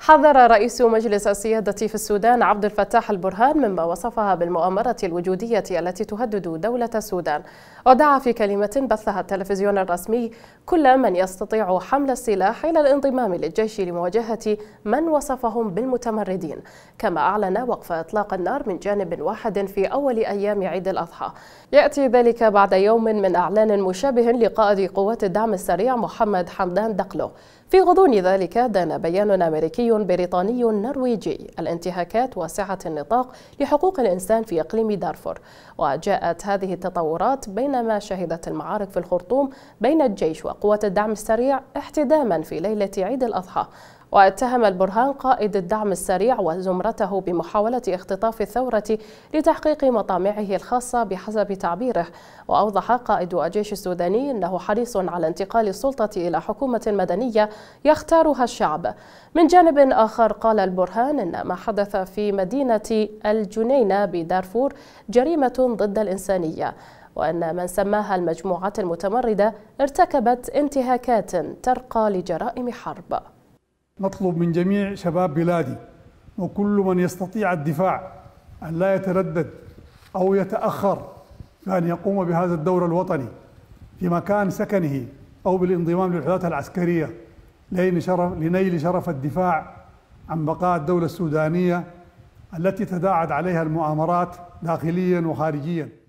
حذر رئيس مجلس السيادة في السودان عبد الفتاح البرهان مما وصفها بالمؤامرة الوجودية التي تهدد دولة السودان ودعا في كلمة بثها التلفزيون الرسمي كل من يستطيع حمل السلاح إلى الانضمام للجيش لمواجهة من وصفهم بالمتمردين كما أعلن وقف إطلاق النار من جانب واحد في أول أيام عيد الأضحى يأتي ذلك بعد يوم من أعلان مشابه لقائد قوات الدعم السريع محمد حمدان دقلو في غضون ذلك دان بيان أمريكي أمريكي بريطاني نرويجي الانتهاكات واسعة النطاق لحقوق الإنسان في إقليم دارفور وجاءت هذه التطورات بينما شهدت المعارك في الخرطوم بين الجيش وقوات الدعم السريع احتداما في ليلة عيد الأضحى واتهم البرهان قائد الدعم السريع وزمرته بمحاولة اختطاف الثورة لتحقيق مطامعه الخاصة بحسب تعبيره وأوضح قائد الجيش السوداني أنه حريص على انتقال السلطة إلى حكومة مدنية يختارها الشعب من جانب آخر قال البرهان أن ما حدث في مدينة الجنينة بدارفور جريمة ضد الإنسانية وأن من سماها المجموعات المتمردة ارتكبت انتهاكات ترقى لجرائم حرب نطلب من جميع شباب بلادي وكل من يستطيع الدفاع أن لا يتردد أو يتأخر في أن يقوم بهذا الدور الوطني في مكان سكنه أو بالانضمام للوحدات العسكرية لنيل شرف الدفاع عن بقاء الدولة السودانية التي تداعت عليها المؤامرات داخليا وخارجيا